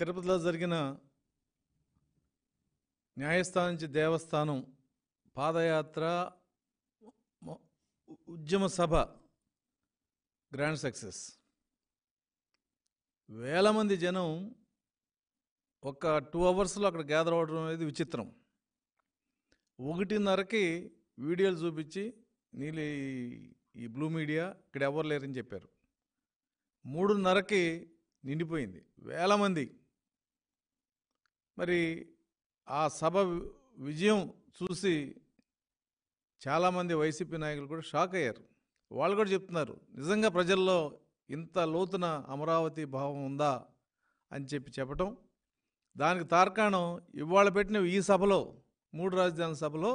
తిరుపతిలో జరిగిన న్యాయస్థానం నుంచి దేవస్థానం పాదయాత్ర ఉద్యమ సభ గ్రాండ్ సక్సెస్ వేల మంది జనం ఒక టూ అవర్స్లో అక్కడ గ్యాదర్ అవ్వడం అనేది విచిత్రం ఒకటిన్నరకి వీడియోలు చూపించి నీళ్ళు ఈ బ్లూ మీడియా ఇక్కడ ఎవరు లేరని చెప్పారు మూడున్నరకి నిండిపోయింది వేల మంది మరి ఆ సభ విజయం చూసి చాలామంది వైసీపీ నాయకులు కూడా షాక్ అయ్యారు వాళ్ళు కూడా చెప్తున్నారు నిజంగా ప్రజల్లో ఇంత లోతున అమరావతి భావం ఉందా అని చెప్పి చెప్పటం దానికి తార్కాణం ఇవాళ పెట్టిన ఈ సభలో మూడు రాజధాని సభలో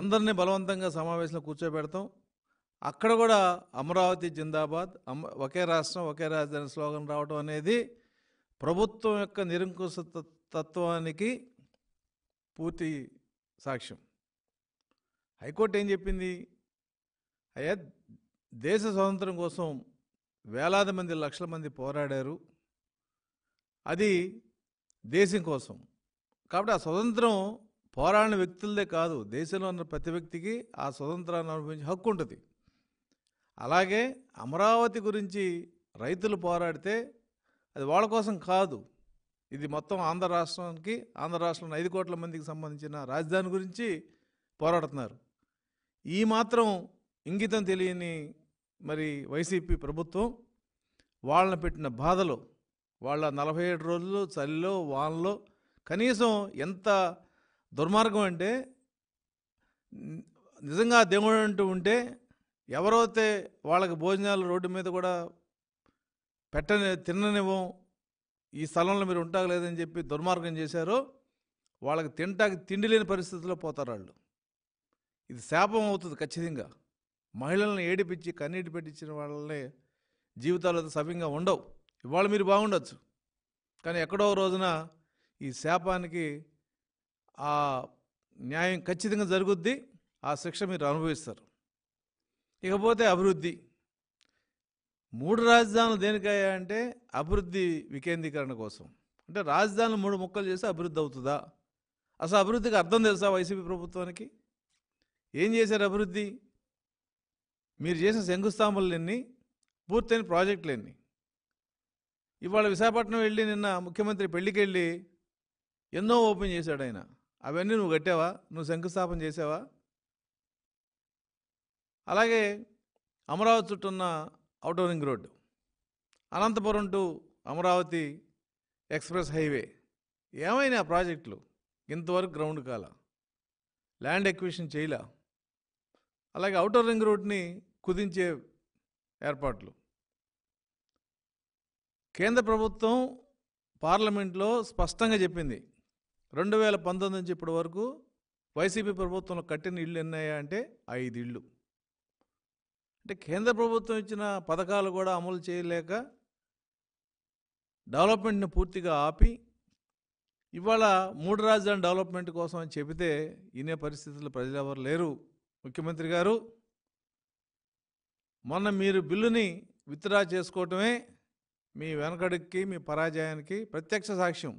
అందరినీ బలవంతంగా సమావేశంలో కూర్చోబెడతాం అక్కడ కూడా అమరావతి జిందాబాద్ ఒకే రాష్ట్రం ఒకే రాజధాని స్లోగన్ రావడం అనేది ప్రభుత్వం యొక్క నిరంకుశ తత్వానికి పూర్తి సాక్ష్యం హైకోర్టు ఏం చెప్పింది అయ్యా దేశ స్వాతంత్రం కోసం వేలాది మంది లక్షల మంది పోరాడారు అది దేశం కోసం కాబట్టి ఆ స్వతంత్రం పోరాడిన వ్యక్తులదే కాదు దేశంలో ఉన్న ప్రతి వ్యక్తికి ఆ స్వతంత్రాన్ని అనుభవించే హక్కు ఉంటుంది అలాగే అమరావతి గురించి రైతులు పోరాడితే అది వాళ్ళ కోసం కాదు ఇది మొత్తం ఆంధ్ర రాష్ట్రానికి ఆంధ్ర రాష్ట్రంలో ఐదు కోట్ల మందికి సంబంధించిన రాజధాని గురించి పోరాడుతున్నారు ఈ మాత్రం ఇంగితం తెలియని మరి వైసీపీ ప్రభుత్వం వాళ్ళని పెట్టిన బాధలు వాళ్ళ నలభై ఏడు రోజులు చలిలో వానలో కనీసం ఎంత దుర్మార్గం అంటే నిజంగా దేవుడు అంటూ ఉంటే ఎవరైతే వాళ్ళకి భోజనాలు రోడ్డు మీద కూడా పెట్టని తిననివ్వం ఈ స్థలంలో మీరు ఉంటాగలేదని చెప్పి దుర్మార్గం చేశారో వాళ్ళకి తింటాకి తిండి లేని పరిస్థితుల్లో పోతారు వాళ్ళు ఇది శాపం అవుతుంది ఖచ్చితంగా మహిళలను ఏడిపించి కన్నీటి పెట్టించిన వాళ్ళని జీవితాలు సవ్యంగా ఉండవు ఇవాళ మీరు బాగుండొచ్చు కానీ ఎక్కడో రోజున ఈ శాపానికి ఆ న్యాయం ఖచ్చితంగా జరుగుద్ది ఆ శిక్ష మీరు అనుభవిస్తారు ఇకపోతే అభివృద్ధి మూడు రాజధానులు దేనికయ్యా అంటే అభివృద్ధి వికేంద్రీకరణ కోసం అంటే రాజధానులు మూడు ముక్కలు చేసి అభివృద్ధి అవుతుందా అసలు అభివృద్ధికి అర్థం తెలుసా వైసీపీ ప్రభుత్వానికి ఏం చేశారు అభివృద్ధి మీరు చేసిన ఎన్ని పూర్తయిన ప్రాజెక్టులన్నీ ఇవాళ విశాఖపట్నం వెళ్ళి నిన్న ముఖ్యమంత్రి పెళ్ళికి వెళ్ళి ఎన్నో ఓపెన్ చేశాడు ఆయన అవన్నీ నువ్వు కట్టావా నువ్వు శంకుస్థాపన చేసావా అలాగే అమరావతి చుట్టూ ఉన్న outer ring road Anantapuram to Amaravati express highway ఏమైనా ప్రాజెక్టులు ఇంతవరకు గ్రౌండ్ కాల ల్యాండ్ ఎక్విషన్ చేయలే అలాగే అవుటర్ రింగ్ రోడ్ని కుదించే ఏర్పాట్లు కేంద్ర ప్రభుత్వం పార్లమెంట్లో స్పష్టంగా చెప్పింది రెండు వేల పంతొమ్మిది నుంచి ఇప్పటి వరకు వైసీపీ ప్రభుత్వంలో కట్టిన ఇళ్ళు ఎన్నయ్యా అంటే ఐదు ఇళ్ళు అంటే కేంద్ర ప్రభుత్వం ఇచ్చిన పథకాలు కూడా అమలు చేయలేక డెవలప్మెంట్ని పూర్తిగా ఆపి ఇవాళ మూడు రాజధాని డెవలప్మెంట్ కోసం అని చెబితే ఇనే పరిస్థితుల్లో ప్రజలు ఎవరు లేరు ముఖ్యమంత్రి గారు మొన్న మీరు బిల్లుని విత్డ్రా చేసుకోవటమే మీ వెనకడికి మీ పరాజయానికి ప్రత్యక్ష సాక్ష్యం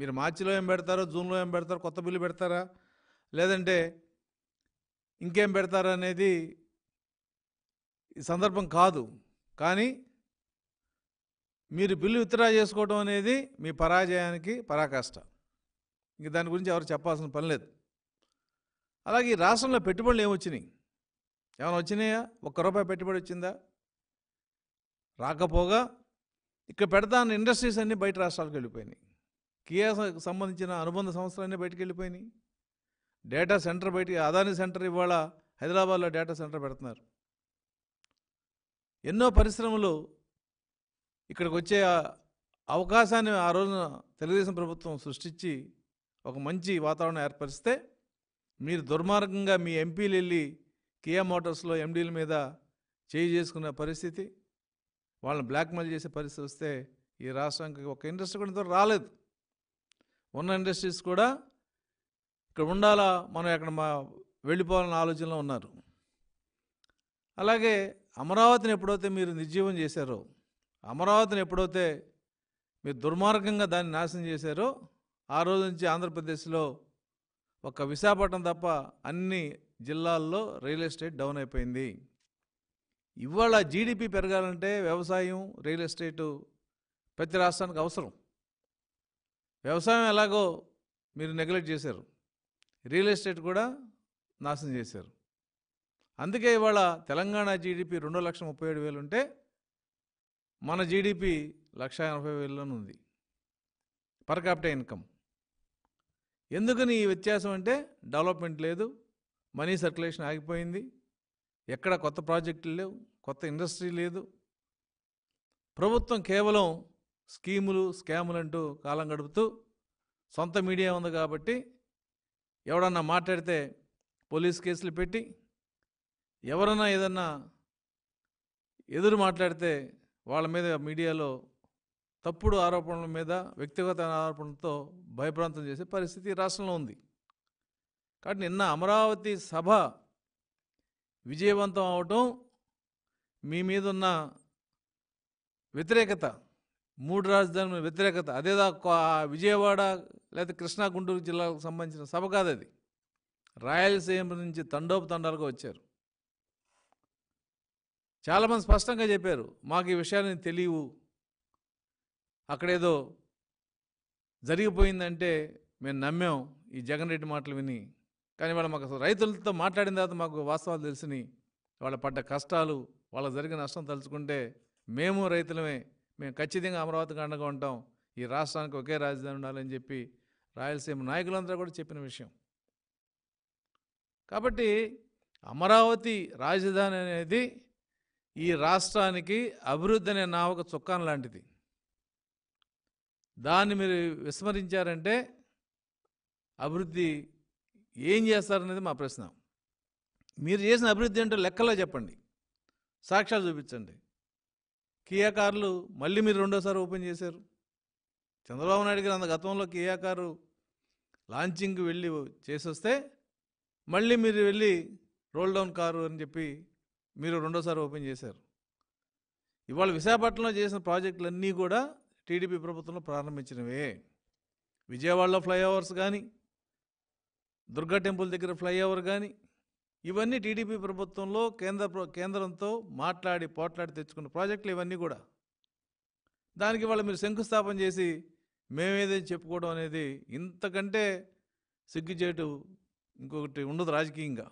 మీరు మార్చిలో ఏం పెడతారో జూన్లో ఏం పెడతారో కొత్త బిల్లు పెడతారా లేదంటే ఇంకేం పెడతారా అనేది ఈ సందర్భం కాదు కానీ మీరు బిల్లు విత్డ్రా చేసుకోవడం అనేది మీ పరాజయానికి పరాకాష్ట ఇంక దాని గురించి ఎవరు చెప్పాల్సిన పని లేదు అలాగే ఈ రాష్ట్రంలో పెట్టుబడులు ఏమొచ్చినాయి ఏమైనా వచ్చినాయా ఒక్క రూపాయి పెట్టుబడి వచ్చిందా రాకపోగా ఇక్కడ పెడతాను ఇండస్ట్రీస్ అన్నీ బయట రాష్ట్రాలకు వెళ్ళిపోయినాయి కియా సంబంధించిన అనుబంధ సంస్థలన్నీ బయటకు వెళ్ళిపోయినాయి డేటా సెంటర్ బయట అదాని సెంటర్ ఇవాళ హైదరాబాద్లో డేటా సెంటర్ పెడుతున్నారు ఎన్నో పరిశ్రమలు ఇక్కడికి వచ్చే అవకాశాన్ని ఆ రోజున తెలుగుదేశం ప్రభుత్వం సృష్టించి ఒక మంచి వాతావరణం ఏర్పరిస్తే మీరు దుర్మార్గంగా మీ ఎంపీలు వెళ్ళి కియా మోటార్స్లో ఎండీల మీద చేయి చేసుకునే పరిస్థితి వాళ్ళని బ్లాక్మెయిల్ చేసే పరిస్థితి వస్తే ఈ రాష్ట్రానికి ఒక ఇండస్ట్రీ కూడా ఇంతవరకు రాలేదు ఉన్న ఇండస్ట్రీస్ కూడా ఇక్కడ ఉండాలా మనం ఎక్కడ మా వెళ్ళిపోవాలన్న ఆలోచనలో ఉన్నారు అలాగే అమరావతిని ఎప్పుడైతే మీరు నిర్జీవం చేశారో అమరావతిని ఎప్పుడైతే మీరు దుర్మార్గంగా దాన్ని నాశనం చేశారో ఆ రోజు నుంచి ఆంధ్రప్రదేశ్లో ఒక విశాఖపట్నం తప్ప అన్ని జిల్లాల్లో రియల్ ఎస్టేట్ డౌన్ అయిపోయింది ఇవాళ జీడిపి పెరగాలంటే వ్యవసాయం రియల్ ఎస్టేటు ప్రతి రాష్ట్రానికి అవసరం వ్యవసాయం ఎలాగో మీరు నెగ్లెక్ట్ చేశారు రియల్ ఎస్టేట్ కూడా నాశనం చేశారు అందుకే ఇవాళ తెలంగాణ జీడిపి రెండు లక్ష ముప్పై ఏడు వేలు ఉంటే మన జీడిపి లక్ష ఎనభై వేలలోనే ఉంది పర్ క్యాపిటల్ ఇన్కమ్ ఎందుకని ఈ వ్యత్యాసం అంటే డెవలప్మెంట్ లేదు మనీ సర్క్యులేషన్ ఆగిపోయింది ఎక్కడ కొత్త ప్రాజెక్టులు లేవు కొత్త ఇండస్ట్రీ లేదు ప్రభుత్వం కేవలం స్కీములు స్కాములు అంటూ కాలం గడుపుతూ సొంత మీడియా ఉంది కాబట్టి ఎవడన్నా మాట్లాడితే పోలీస్ కేసులు పెట్టి ఎవరన్నా ఏదన్నా ఎదురు మాట్లాడితే వాళ్ళ మీద మీడియాలో తప్పుడు ఆరోపణల మీద వ్యక్తిగత ఆరోపణలతో భయప్రాంతం చేసే పరిస్థితి రాష్ట్రంలో ఉంది కాబట్టి నిన్న అమరావతి సభ విజయవంతం అవటం మీ మీద ఉన్న వ్యతిరేకత మూడు రాజధానుల వ్యతిరేకత అదే విజయవాడ లేదా కృష్ణా గుంటూరు జిల్లాకు సంబంధించిన సభ కాదు అది రాయలసీమ నుంచి తండోపు తండాలుగా వచ్చారు చాలామంది స్పష్టంగా చెప్పారు మాకు ఈ విషయాన్ని తెలియవు అక్కడేదో జరిగిపోయిందంటే మేము నమ్మాం ఈ జగన్ రెడ్డి మాటలు విని కానీ వాళ్ళ మాకు రైతులతో మాట్లాడిన తర్వాత మాకు వాస్తవాలు తెలిసినవి వాళ్ళ పడ్డ కష్టాలు వాళ్ళ జరిగిన నష్టం తలుచుకుంటే మేము రైతులమే మేము ఖచ్చితంగా అమరావతికి అండగా ఉంటాం ఈ రాష్ట్రానికి ఒకే రాజధాని ఉండాలని చెప్పి రాయలసీమ నాయకులందరూ కూడా చెప్పిన విషయం కాబట్టి అమరావతి రాజధాని అనేది ఈ రాష్ట్రానికి అభివృద్ధి అనే నా ఒక చుక్కాన్ లాంటిది దాన్ని మీరు విస్మరించారంటే అభివృద్ధి ఏం చేస్తారనేది మా ప్రశ్న మీరు చేసిన అభివృద్ధి అంటే లెక్కలో చెప్పండి సాక్ష్యాలు చూపించండి కియాకారులు కార్లు మళ్ళీ మీరు రెండోసారి ఓపెన్ చేశారు చంద్రబాబు నాయుడు గారు అంత గతంలో కియా కారు లాంచింగ్కి వెళ్ళి చేసొస్తే మళ్ళీ మీరు వెళ్ళి రోల్ డౌన్ కారు అని చెప్పి మీరు రెండోసారి ఓపెన్ చేశారు ఇవాళ విశాఖపట్నంలో చేసిన ప్రాజెక్టులన్నీ కూడా టీడీపీ ప్రభుత్వంలో ప్రారంభించినవే విజయవాడలో ఫ్లైఓవర్స్ కానీ దుర్గా టెంపుల్ దగ్గర ఫ్లైఓవర్ కానీ ఇవన్నీ టీడీపీ ప్రభుత్వంలో కేంద్ర కేంద్రంతో మాట్లాడి పోట్లాడి తెచ్చుకున్న ప్రాజెక్టులు ఇవన్నీ కూడా దానికి వాళ్ళు మీరు శంకుస్థాపన చేసి మేమేదే చెప్పుకోవడం అనేది ఇంతకంటే సిగ్గుచేటు ఇంకొకటి ఉండదు రాజకీయంగా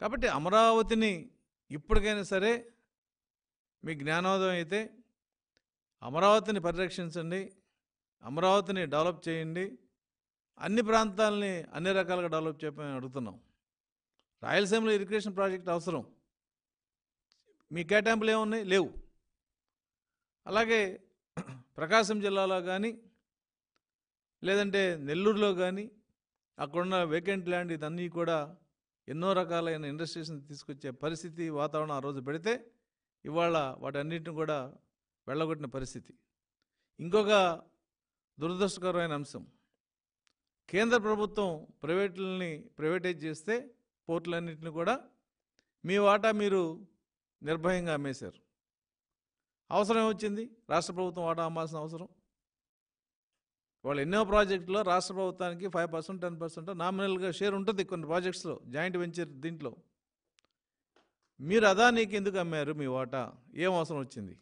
కాబట్టి అమరావతిని ఇప్పటికైనా సరే మీ జ్ఞానోదయం అయితే అమరావతిని పరిరక్షించండి అమరావతిని డెవలప్ చేయండి అన్ని ప్రాంతాలని అన్ని రకాలుగా డెవలప్ చేయమని అడుగుతున్నాం రాయలసీమలో ఇరిగేషన్ ప్రాజెక్ట్ అవసరం మీ కేటాయింపులు ఏమున్నాయి లేవు అలాగే ప్రకాశం జిల్లాలో కానీ లేదంటే నెల్లూరులో కానీ అక్కడున్న వేకెంట్ ల్యాండ్ ఇదన్నీ కూడా ఎన్నో రకాలైన ఇండస్ట్రీస్ని తీసుకొచ్చే పరిస్థితి వాతావరణం ఆ రోజు పెడితే ఇవాళ వాటన్నిటిని కూడా వెళ్ళగొట్టిన పరిస్థితి ఇంకొక దురదృష్టకరమైన అంశం కేంద్ర ప్రభుత్వం ప్రైవేట్లని ప్రైవేటైజ్ చేస్తే పోర్టులన్నింటిని కూడా మీ వాటా మీరు నిర్భయంగా అమ్మేశారు అవసరం వచ్చింది రాష్ట్ర ప్రభుత్వం వాటా అమ్మాల్సిన అవసరం వాళ్ళు ఎన్నో ప్రాజెక్టులో రాష్ట్ర ప్రభుత్వానికి ఫైవ్ పర్సెంట్ టెన్ పర్సెంట్ నామినల్గా షేర్ ఉంటుంది కొన్ని ప్రాజెక్ట్స్లో జాయింట్ వెంచర్ దీంట్లో మీరు అదా నీకు ఎందుకు అమ్మారు మీ వాటా ఏం అవసరం వచ్చింది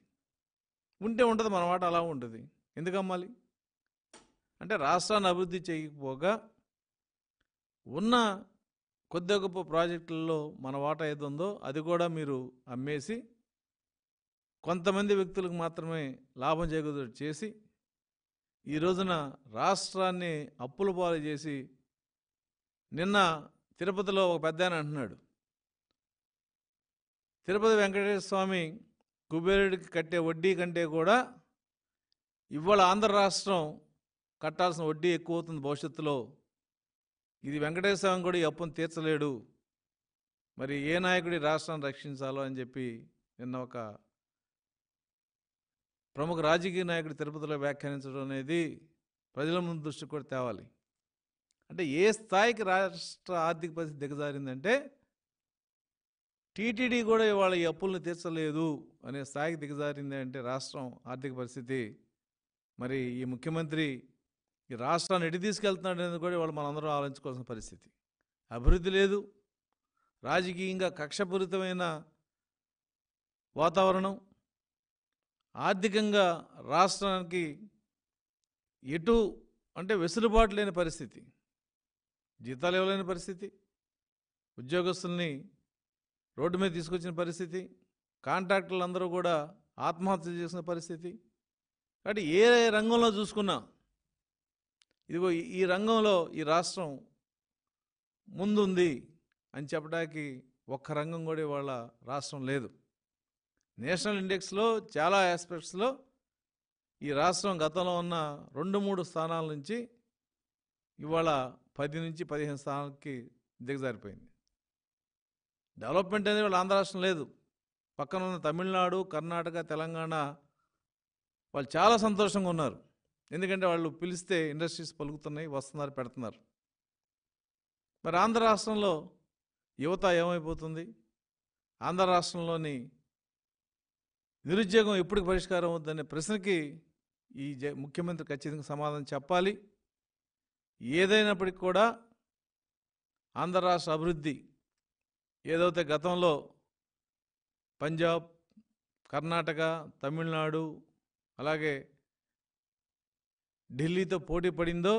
ఉంటే ఉంటుంది మన వాటా అలా ఉంటుంది ఎందుకు అమ్మాలి అంటే రాష్ట్రాన్ని అభివృద్ధి చేయకపోగా ఉన్న కొద్ది గొప్ప ప్రాజెక్టులలో మన వాటా ఏదుందో అది కూడా మీరు అమ్మేసి కొంతమంది వ్యక్తులకు మాత్రమే లాభం చేకూర చేసి ఈ రోజున రాష్ట్రాన్ని అప్పుల పాలు చేసి నిన్న తిరుపతిలో ఒక పెద్ద ఆయన అంటున్నాడు తిరుపతి వెంకటేశ్వర స్వామి కుబేరుడికి కట్టే వడ్డీ కంటే కూడా ఇవాళ ఆంధ్ర రాష్ట్రం కట్టాల్సిన వడ్డీ ఎక్కువ అవుతుంది భవిష్యత్తులో ఇది వెంకటేశ్వర స్వామి కూడా ఈ అప్పును తీర్చలేడు మరి ఏ నాయకుడి రాష్ట్రాన్ని రక్షించాలో అని చెప్పి నిన్న ఒక ప్రముఖ రాజకీయ నాయకుడు తిరుపతిలో వ్యాఖ్యానించడం అనేది ప్రజల ముందు దృష్టి కూడా తేవాలి అంటే ఏ స్థాయికి రాష్ట్ర ఆర్థిక పరిస్థితి దిగజారిందంటే టీటీడీ కూడా ఇవాళ ఈ అప్పులను తీర్చలేదు అనే స్థాయికి దిగజారింది అంటే రాష్ట్రం ఆర్థిక పరిస్థితి మరి ఈ ముఖ్యమంత్రి ఈ రాష్ట్రాన్ని ఎటు తీసుకెళ్తున్నాడు అనేది కూడా ఇవాళ మనందరం ఆలోచించుకోవాల్సిన పరిస్థితి అభివృద్ధి లేదు రాజకీయంగా కక్షపూరితమైన వాతావరణం ఆర్థికంగా రాష్ట్రానికి ఎటు అంటే వెసులుబాటు లేని పరిస్థితి జీతాలు ఇవ్వలేని పరిస్థితి ఉద్యోగస్తుల్ని రోడ్డు మీద తీసుకొచ్చిన పరిస్థితి కాంట్రాక్టర్లు అందరూ కూడా ఆత్మహత్య చేసిన పరిస్థితి కాబట్టి ఏ రంగంలో చూసుకున్నా ఇదిగో ఈ రంగంలో ఈ రాష్ట్రం ముందుంది అని చెప్పడానికి ఒక్క రంగం కూడా ఇవాళ రాష్ట్రం లేదు నేషనల్ ఇండెక్స్లో చాలా ఆస్పెక్ట్స్లో ఈ రాష్ట్రం గతంలో ఉన్న రెండు మూడు స్థానాల నుంచి ఇవాళ పది నుంచి పదిహేను స్థానాలకి దిగజారిపోయింది డెవలప్మెంట్ అనేది వాళ్ళు ఆంధ్ర రాష్ట్రం లేదు పక్కన ఉన్న తమిళనాడు కర్ణాటక తెలంగాణ వాళ్ళు చాలా సంతోషంగా ఉన్నారు ఎందుకంటే వాళ్ళు పిలిస్తే ఇండస్ట్రీస్ పలుకుతున్నాయి వస్తున్నారు పెడుతున్నారు మరి ఆంధ్ర రాష్ట్రంలో యువత ఏమైపోతుంది ఆంధ్ర రాష్ట్రంలోని నిరుద్యోగం ఎప్పుడు పరిష్కారం అవుతుందనే ప్రశ్నకి ఈ ముఖ్యమంత్రి ఖచ్చితంగా సమాధానం చెప్పాలి ఏదైనప్పటికీ కూడా ఆంధ్ర రాష్ట్ర అభివృద్ధి ఏదైతే గతంలో పంజాబ్ కర్ణాటక తమిళనాడు అలాగే ఢిల్లీతో పోటీ పడిందో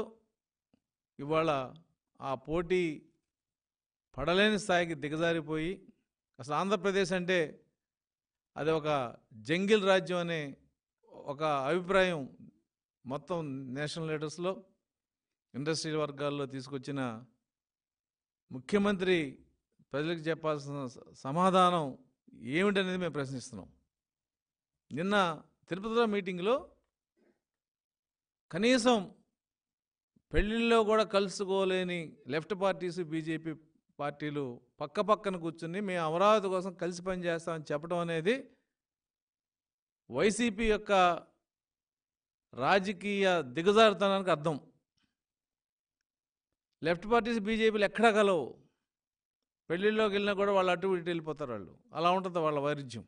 ఇవాళ ఆ పోటీ పడలేని స్థాయికి దిగజారిపోయి అసలు ఆంధ్రప్రదేశ్ అంటే అది ఒక జంగిల్ రాజ్యం అనే ఒక అభిప్రాయం మొత్తం నేషనల్ లీడర్స్లో ఇండస్ట్రీ వర్గాల్లో తీసుకొచ్చిన ముఖ్యమంత్రి ప్రజలకు చెప్పాల్సిన సమాధానం ఏమిటనేది మేము ప్రశ్నిస్తున్నాం నిన్న తిరుపతిలో మీటింగ్లో కనీసం పెళ్ళిళ్ళలో కూడా కలుసుకోలేని లెఫ్ట్ పార్టీస్ బీజేపీ పార్టీలు పక్క పక్కన కూర్చుని మేము అమరావతి కోసం కలిసి పనిచేస్తామని చెప్పడం అనేది వైసీపీ యొక్క రాజకీయ దిగజారుతనానికి అర్థం లెఫ్ట్ పార్టీస్ బీజేపీలు ఎక్కడ కలవు పెళ్ళిళ్ళలోకి వెళ్ళినా కూడా వాళ్ళు అటు ఇటు వెళ్ళిపోతారు వాళ్ళు అలా ఉంటుంది వాళ్ళ వైరుధ్యం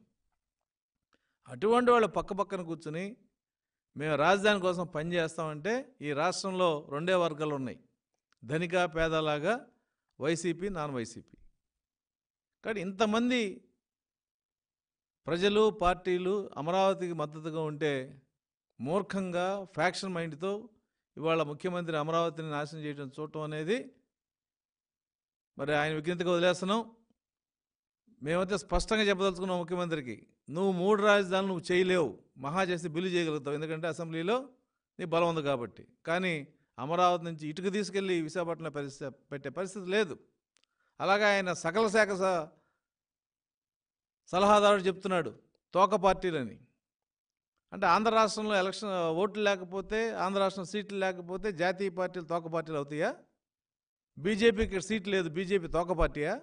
అటువంటి వాళ్ళు పక్క పక్కన కూర్చుని మేము రాజధాని కోసం పనిచేస్తామంటే ఈ రాష్ట్రంలో రెండే వర్గాలు ఉన్నాయి ధనిక పేదలాగా వైసీపీ నాన్ వైసీపీ కానీ ఇంతమంది ప్రజలు పార్టీలు అమరావతికి మద్దతుగా ఉంటే మూర్ఖంగా ఫ్యాక్షన్ మైండ్తో ఇవాళ ముఖ్యమంత్రి అమరావతిని నాశనం చేయడం చూడటం అనేది మరి ఆయన విజ్ఞతగా వదిలేస్తున్నాం మేమైతే స్పష్టంగా చెప్పదలుచుకున్నాం ముఖ్యమంత్రికి నువ్వు మూడు రాజధానులు నువ్వు చేయలేవు మహా బిల్లు చేయగలుగుతావు ఎందుకంటే అసెంబ్లీలో నీ బలం ఉంది కాబట్టి కానీ అమరావతి నుంచి ఇటుక తీసుకెళ్ళి విశాఖపట్నంలో పరిస్థితి పెట్టే పరిస్థితి లేదు అలాగే ఆయన సకల శాఖ సలహాదారుడు చెప్తున్నాడు తోక పార్టీలని అంటే ఆంధ్ర రాష్ట్రంలో ఎలక్షన్ ఓట్లు లేకపోతే ఆంధ్ర రాష్ట్రం సీట్లు లేకపోతే జాతీయ పార్టీలు తోక పార్టీలు అవుతాయా బీజేపీకి సీట్ లేదు బీజేపీ తోక పార్టీయా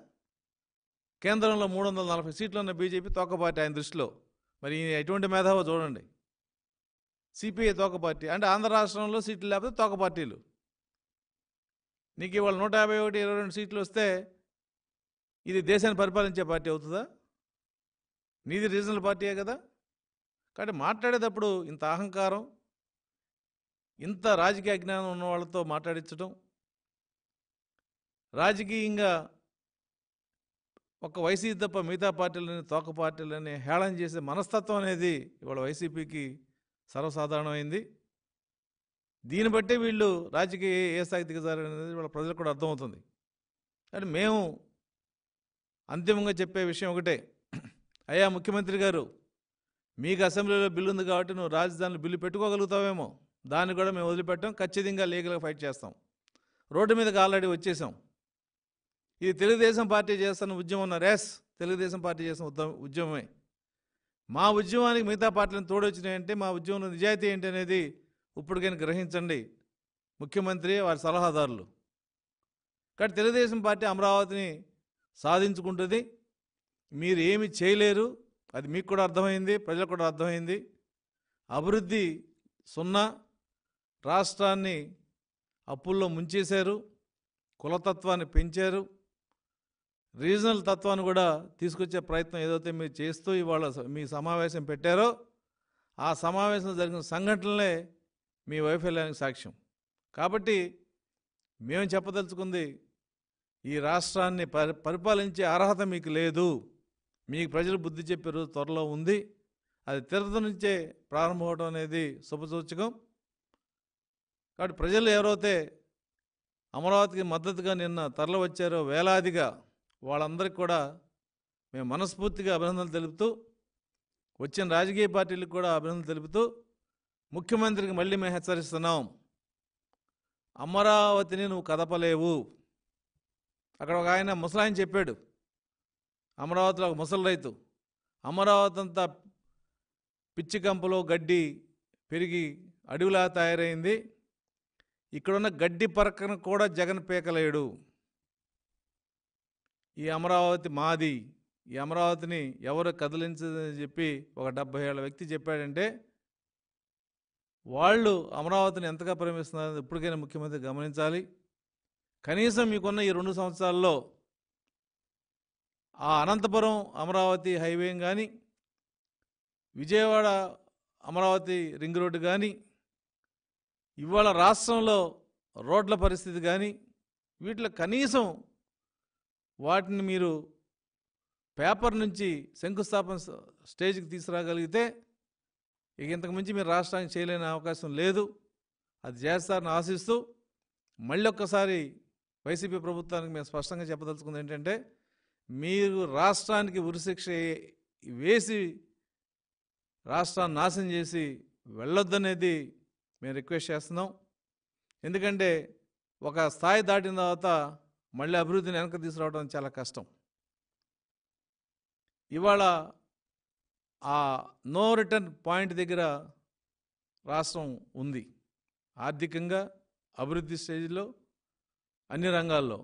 కేంద్రంలో మూడు వందల నలభై సీట్లు ఉన్న బీజేపీ తోక పార్టీ ఆయన దృష్టిలో మరి ఎటువంటి మేధావో చూడండి సిపిఐ తోక పార్టీ అంటే ఆంధ్ర రాష్ట్రంలో సీట్లు లేకపోతే తోక పార్టీలు నీకు ఇవాళ నూట యాభై ఒకటి ఇరవై రెండు సీట్లు వస్తే ఇది దేశాన్ని పరిపాలించే పార్టీ అవుతుందా నీది రీజనల్ పార్టీయే కదా కాబట్టి మాట్లాడేటప్పుడు ఇంత అహంకారం ఇంత రాజకీయ జ్ఞానం ఉన్న వాళ్ళతో మాట్లాడించడం రాజకీయంగా ఒక వైసీపీ తప్ప మిగతా పార్టీలని తోక పార్టీలని హేళన చేసే మనస్తత్వం అనేది ఇవాళ వైసీపీకి సర్వసాధారణమైంది దీన్ని బట్టే వీళ్ళు రాజకీయ ఏ స్థాయికి దిగజారనేది వాళ్ళ ప్రజలకు కూడా అర్థమవుతుంది కానీ మేము అంతిమంగా చెప్పే విషయం ఒకటే అయ్యా ముఖ్యమంత్రి గారు మీకు అసెంబ్లీలో బిల్లు ఉంది కాబట్టి నువ్వు రాజధానిలో బిల్లు పెట్టుకోగలుగుతావేమో దాన్ని కూడా మేము వదిలిపెట్టాం ఖచ్చితంగా లీగల్గా ఫైట్ చేస్తాం రోడ్డు మీదకి ఆల్రెడీ వచ్చేసాం ఇది తెలుగుదేశం పార్టీ చేస్తున్న ఉద్యమం ఉన్న రేస్ తెలుగుదేశం పార్టీ చేసిన ఉద్యమమే మా ఉద్యమానికి మిగతా పార్టీలను తోడొచ్చినాయంటే మా ఉద్యమంలో నిజాయితీ ఏంటి అనేది ఇప్పటికైనా గ్రహించండి ముఖ్యమంత్రి వారి సలహాదారులు కానీ తెలుగుదేశం పార్టీ అమరావతిని సాధించుకుంటుంది మీరు ఏమి చేయలేరు అది మీకు కూడా అర్థమైంది ప్రజలకు కూడా అర్థమైంది అభివృద్ధి సున్నా రాష్ట్రాన్ని అప్పుల్లో ముంచేశారు కులతత్వాన్ని పెంచారు రీజనల్ తత్వాన్ని కూడా తీసుకొచ్చే ప్రయత్నం ఏదైతే మీరు చేస్తూ ఇవాళ మీ సమావేశం పెట్టారో ఆ సమావేశం జరిగిన సంఘటనలే మీ వైఫల్యానికి సాక్ష్యం కాబట్టి మేము చెప్పదలుచుకుంది ఈ రాష్ట్రాన్ని పరిపాలించే అర్హత మీకు లేదు మీకు ప్రజలు బుద్ధి చెప్పే రోజు త్వరలో ఉంది అది తిరత నుంచే ప్రారంభమవడం అనేది శుభసూచకం కాబట్టి ప్రజలు ఎవరైతే అమరావతికి మద్దతుగా నిన్న తరలి వచ్చారో వేలాదిగా వాళ్ళందరికీ కూడా మేము మనస్ఫూర్తిగా అభినందనలు తెలుపుతూ వచ్చిన రాజకీయ పార్టీలకు కూడా అభినందనలు తెలుపుతూ ముఖ్యమంత్రికి మళ్ళీ మేము హెచ్చరిస్తున్నాం అమరావతిని నువ్వు కదపలేవు అక్కడ ఒక ఆయన ముసలాయన చెప్పాడు అమరావతిలో ఒక ముసలి రైతు అమరావతి అంతా పిచ్చి కంపలో గడ్డి పెరిగి అడవిలా తయారైంది ఇక్కడున్న గడ్డి పరకను కూడా జగన్ పేకలేడు ఈ అమరావతి మాది ఈ అమరావతిని ఎవరు కదిలించదని చెప్పి ఒక డెబ్బై ఏళ్ళ వ్యక్తి చెప్పాడంటే వాళ్ళు అమరావతిని ఎంతగా ప్రేమిస్తున్నారు ఇప్పటికైనా ముఖ్యమంత్రి గమనించాలి కనీసం మీకున్న ఈ రెండు సంవత్సరాల్లో ఆ అనంతపురం అమరావతి హైవే కానీ విజయవాడ అమరావతి రింగ్ రోడ్డు కానీ ఇవాళ రాష్ట్రంలో రోడ్ల పరిస్థితి కానీ వీటిలో కనీసం వాటిని మీరు పేపర్ నుంచి శంకుస్థాపన స్టేజ్కి తీసుకురాగలిగితే ఇక ఇంతకు మించి మీరు రాష్ట్రానికి చేయలేని అవకాశం లేదు అది చేస్తారని ఆశిస్తూ మళ్ళీ ఒక్కసారి వైసీపీ ప్రభుత్వానికి మేము స్పష్టంగా చెప్పదలుచుకుంది ఏంటంటే మీరు రాష్ట్రానికి ఉరిశిక్ష వేసి రాష్ట్రాన్ని నాశనం చేసి వెళ్ళొద్దనేది మేము రిక్వెస్ట్ చేస్తున్నాం ఎందుకంటే ఒక స్థాయి దాటిన తర్వాత మళ్ళీ అభివృద్ధిని వెనక తీసుకురావడం చాలా కష్టం ఇవాళ ఆ నో రిటర్న్ పాయింట్ దగ్గర రాష్ట్రం ఉంది ఆర్థికంగా అభివృద్ధి స్టేజ్లో అన్ని రంగాల్లో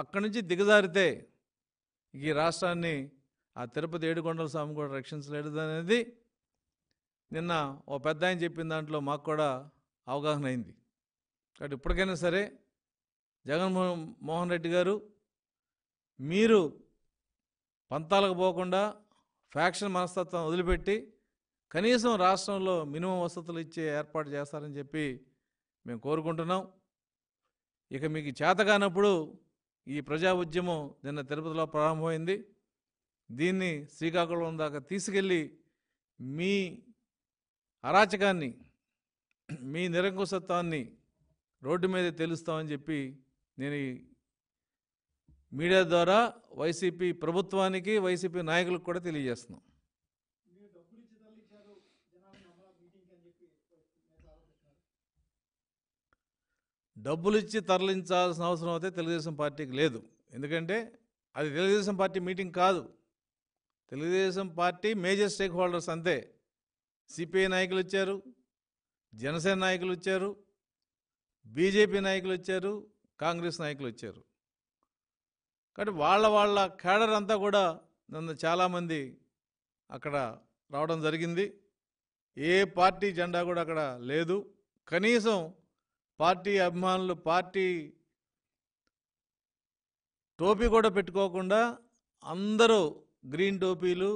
అక్కడి నుంచి దిగజారితే ఈ రాష్ట్రాన్ని ఆ తిరుపతి ఏడుకొండల స్వామి కూడా రక్షించలేదు అనేది నిన్న ఓ పెద్ద ఆయన చెప్పిన దాంట్లో మాకు కూడా అవగాహన అయింది కాబట్టి ఇప్పటికైనా సరే జగన్మోహన్ మోహన్ రెడ్డి గారు మీరు పంతాలకు పోకుండా ఫ్యాక్షన్ మనస్తత్వం వదిలిపెట్టి కనీసం రాష్ట్రంలో మినిమం వసతులు ఇచ్చే ఏర్పాటు చేస్తారని చెప్పి మేము కోరుకుంటున్నాం ఇక మీకు కానప్పుడు ఈ ప్రజా ఉద్యమం నిన్న తిరుపతిలో ప్రారంభమైంది దీన్ని శ్రీకాకుళం దాకా తీసుకెళ్ళి మీ అరాచకాన్ని మీ నిరంకుశత్వాన్ని రోడ్డు మీద తెలుస్తామని చెప్పి నేను మీడియా ద్వారా వైసీపీ ప్రభుత్వానికి వైసీపీ నాయకులకు కూడా తెలియజేస్తున్నాం డబ్బులు ఇచ్చి తరలించాల్సిన అవసరం అయితే తెలుగుదేశం పార్టీకి లేదు ఎందుకంటే అది తెలుగుదేశం పార్టీ మీటింగ్ కాదు Telugu Desam party major stakeholders అంతే సిపిఐ నాయకులు వచ్చారు జనసేన నాయకులు వచ్చారు బీజేపీ నాయకులు వచ్చారు కాంగ్రెస్ నాయకులు వచ్చారు కాబట్టి వాళ్ళ వాళ్ళ కేడర్ అంతా కూడా నన్ను చాలామంది అక్కడ రావడం జరిగింది ఏ పార్టీ జెండా కూడా అక్కడ లేదు కనీసం పార్టీ అభిమానులు పార్టీ టోపీ కూడా పెట్టుకోకుండా అందరూ గ్రీన్ టోపీలు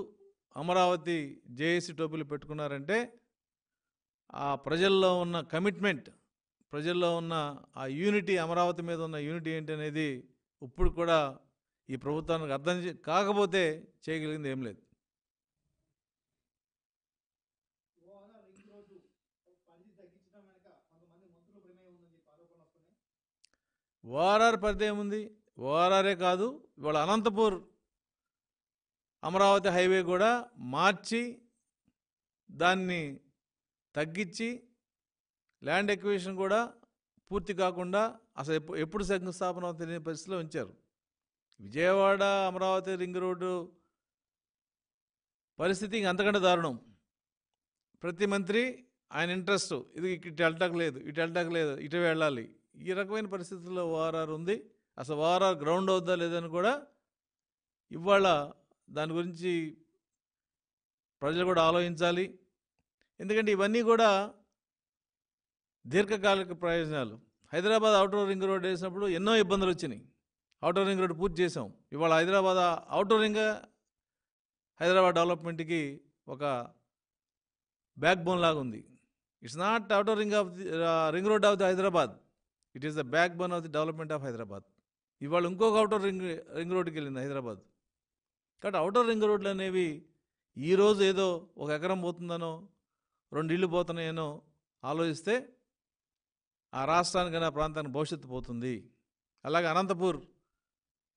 అమరావతి జేఏసీ టోపీలు పెట్టుకున్నారంటే ఆ ప్రజల్లో ఉన్న కమిట్మెంట్ ప్రజల్లో ఉన్న ఆ యూనిటీ అమరావతి మీద ఉన్న యూనిటీ ఏంటి అనేది ఇప్పుడు కూడా ఈ ప్రభుత్వానికి అర్థం కాకపోతే చేయగలిగింది ఏం లేదు ఓఆర్ఆర్ పరిధి ఏముంది ఓఆర్ఆర్ఏ కాదు ఇవాళ అనంతపూర్ అమరావతి హైవే కూడా మార్చి దాన్ని తగ్గించి ల్యాండ్ ఎక్విజిషన్ కూడా పూర్తి కాకుండా అసలు ఎప్పుడు శంకుస్థాపన తెలియని పరిస్థితిలో ఉంచారు విజయవాడ అమరావతి రింగ్ రోడ్డు పరిస్థితి అంతకంటే దారుణం ప్రతి మంత్రి ఆయన ఇంట్రెస్ట్ ఇది ఇటు వెళ్ళటాకు లేదు ఇటు వెళ్ళటకు లేదు ఇటు వెళ్ళాలి ఈ రకమైన పరిస్థితుల్లో ఓఆర్ఆర్ ఉంది అసలు ఓఆర్ఆర్ గ్రౌండ్ అవుద్దా లేదని కూడా ఇవాళ దాని గురించి ప్రజలు కూడా ఆలోచించాలి ఎందుకంటే ఇవన్నీ కూడా దీర్ఘకాలిక ప్రయోజనాలు హైదరాబాద్ అవుటర్ రింగ్ రోడ్ వేసినప్పుడు ఎన్నో ఇబ్బందులు వచ్చినాయి అవుటర్ రింగ్ రోడ్ పూర్తి చేసాం ఇవాళ హైదరాబాద్ అవుటర్ రింగ్ హైదరాబాద్ డెవలప్మెంట్కి ఒక బ్యాక్ బోన్ లాగా ఉంది it's not outer ring of the ring road of the Hyderabad it is the backbone of the development of Hyderabad ఇవాళ ఇంకొక అవుటర్ రింగ్ రింగ్ రోడ్కి వెళ్ళింది హైదరాబాద్ కాబట్టి అవుటర్ రింగ్ రోడ్లు అనేవి ఈరోజు ఏదో ఒక ఎకరం పోతుందనో రెండు ఇళ్ళు పోతున్నాయనో ఆలోచిస్తే ఆ రాష్ట్రానికి ఆ ప్రాంతానికి భవిష్యత్తు పోతుంది అలాగే అనంతపూర్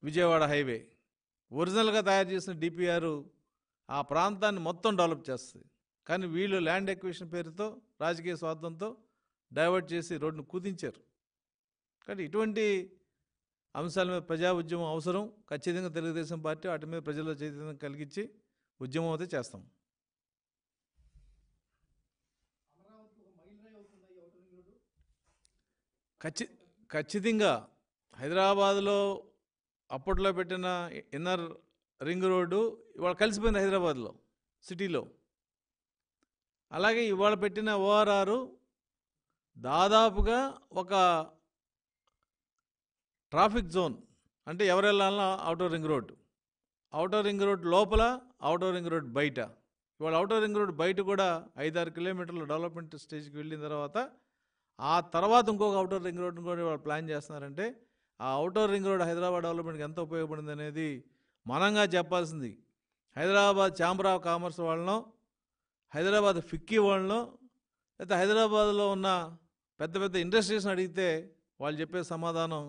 విజయవాడ హైవే ఒరిజినల్గా తయారు చేసిన డిపిఆర్ ఆ ప్రాంతాన్ని మొత్తం డెవలప్ చేస్తుంది కానీ వీళ్ళు ల్యాండ్ ఎక్విషన్ పేరుతో రాజకీయ స్వార్థంతో డైవర్ట్ చేసి రోడ్డును కుదించారు కానీ ఇటువంటి అంశాల మీద ప్రజా ఉద్యమం అవసరం ఖచ్చితంగా తెలుగుదేశం పార్టీ వాటి మీద ప్రజల్లో చైతన్యం కలిగించి ఉద్యమం అయితే చేస్తాం ఖచ్చి ఖచ్చితంగా హైదరాబాద్లో అప్పట్లో పెట్టిన ఇన్నర్ రింగ్ రోడ్డు ఇవాళ కలిసిపోయింది హైదరాబాద్లో సిటీలో అలాగే ఇవాళ పెట్టిన ఓఆర్ఆర్ దాదాపుగా ఒక ట్రాఫిక్ జోన్ అంటే ఎవరు వెళ్ళాలన్నా outer ring road outer ring road లోపల అవుటర్ రింగ్ రోడ్ బయట ఇవాళ అవుటర్ రింగ్ రోడ్ బయట కూడా ఐదారు కిలోమీటర్ల డెవలప్మెంట్ స్టేజ్కి వెళ్ళిన తర్వాత ఆ తర్వాత ఇంకొక అవుటర్ రింగ్ రోడ్ కూడా వాళ్ళు ప్లాన్ చేస్తున్నారంటే ఆ అవుటర్ రింగ్ రోడ్ హైదరాబాద్ డెవలప్మెంట్కి ఎంత ఉపయోగపడింది అనేది మనంగా చెప్పాల్సింది హైదరాబాద్ ఛాంబర్ ఆఫ్ కామర్స్ వాళ్ళను హైదరాబాద్ ఫిక్కీ వాళ్ళను లేకపోతే హైదరాబాద్లో ఉన్న పెద్ద పెద్ద ఇండస్ట్రీస్ని అడిగితే వాళ్ళు చెప్పే సమాధానం